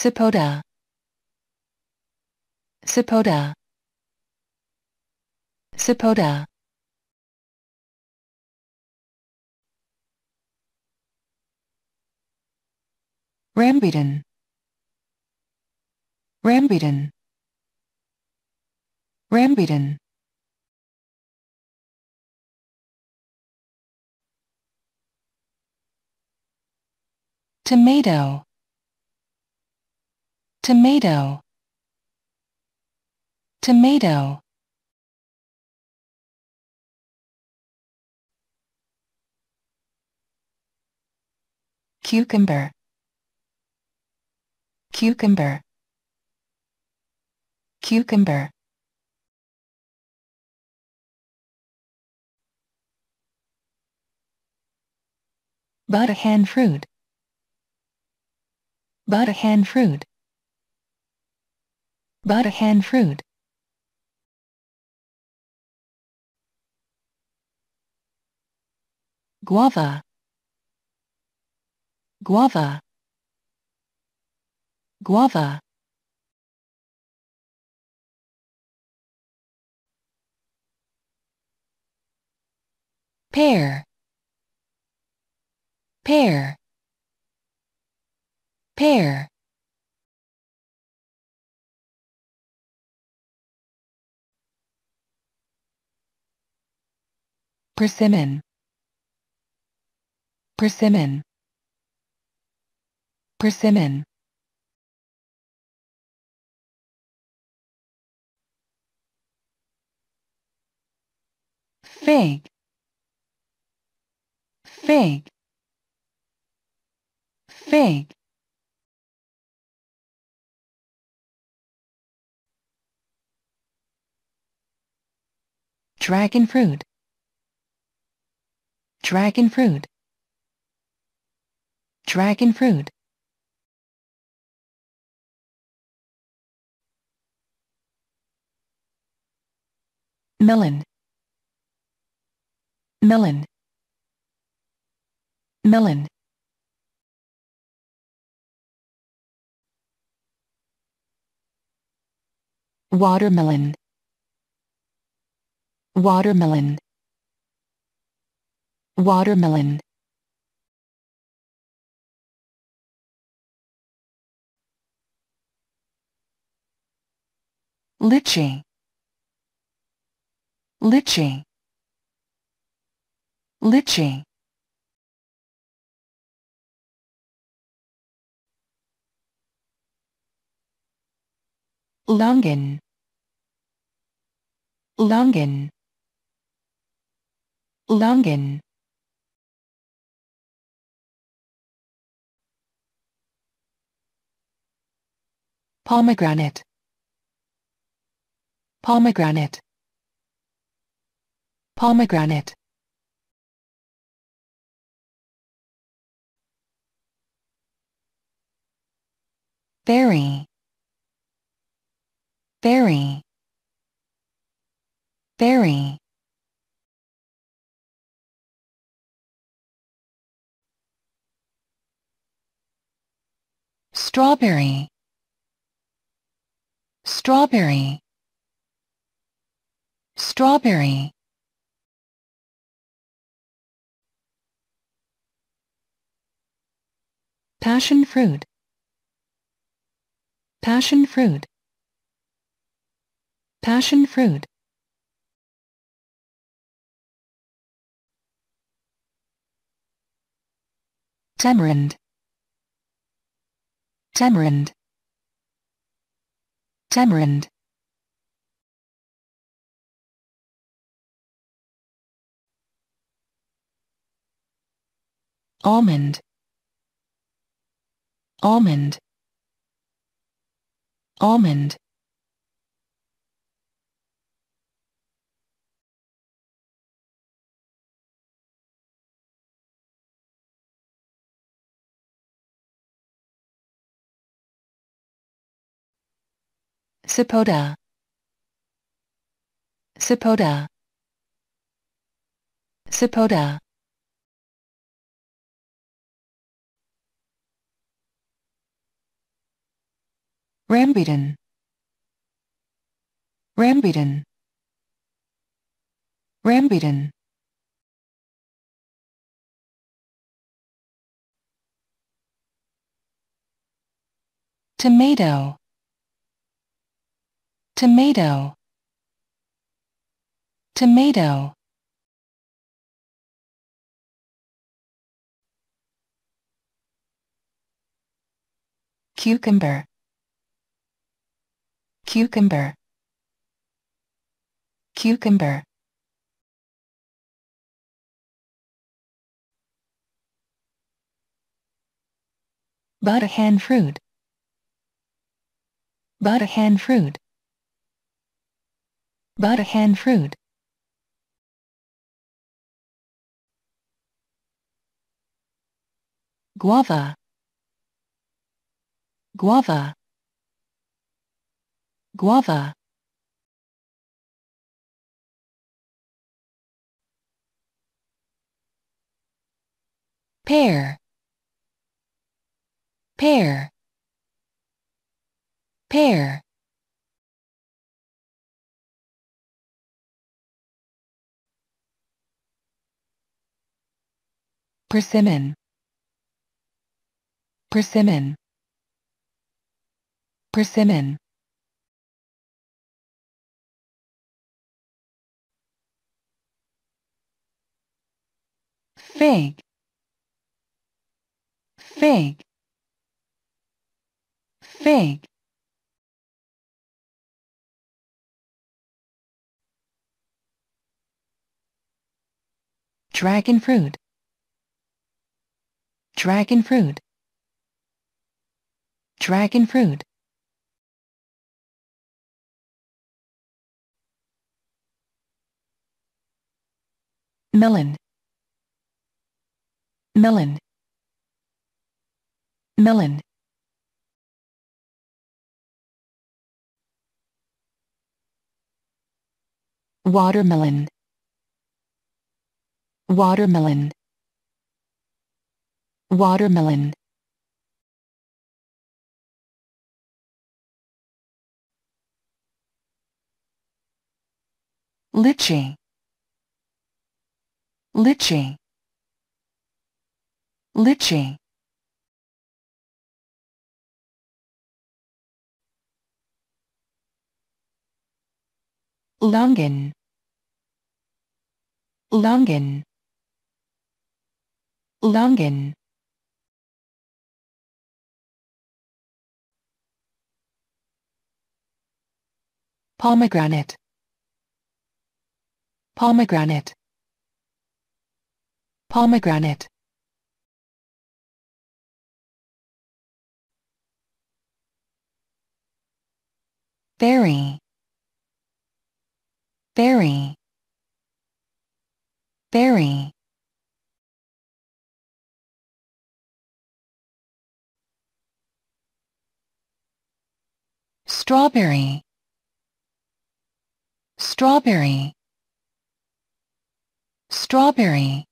Sapoda. Sapoda. Sapoda. Rambidon. Rambidon. Rambidon. Tomato tomato tomato cucumber cucumber cucumber But a hand fruit but a hand fruit Buttahan fruit. Guava. Guava. Guava. Pear. Pear. Pear. persimmon persimmon persimmon fig fig fig dragon fruit dragon fruit dragon fruit melon melon melon watermelon watermelon Watermelon. Litchi. Litchi. Litchi. Longan. Longan. Longan. pomegranate pomegranate pomegranate Berry. Berry. Berry. strawberry strawberry strawberry passion fruit passion fruit passion fruit tamarind tamarind Tamarind. Almond. Almond. Almond. Sipoda, sipoda, sipoda, Rambidon Rambidon Rambidon Tomato tomato tomato cucumber cucumber cucumber Buttahan fruit Buttahan fruit Buttahan fruit. Guava. Guava. Guava. Pear. Pear. Pear. persimmon persimmon persimmon fig fig fig dragon fruit Dragon fruit. Dragon fruit. Melon. Melon. Melon. Watermelon. Watermelon. Watermelon. Litchi. Litchi. Litchi. Langen. Langen. Langen. pomegranate pomegranate pomegranate Berry. Berry. Berry. strawberry strawberry strawberry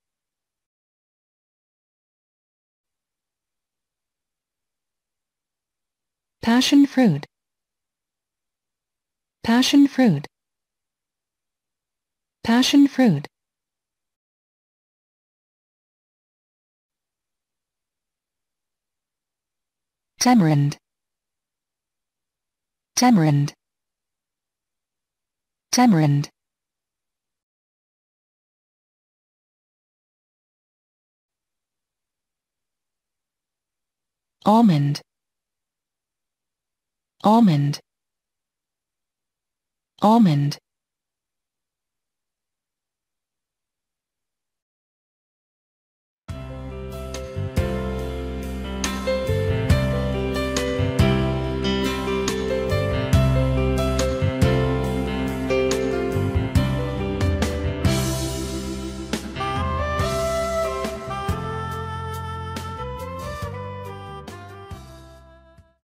passion fruit passion fruit passion fruit tamarind tamarind tamarind almond almond almond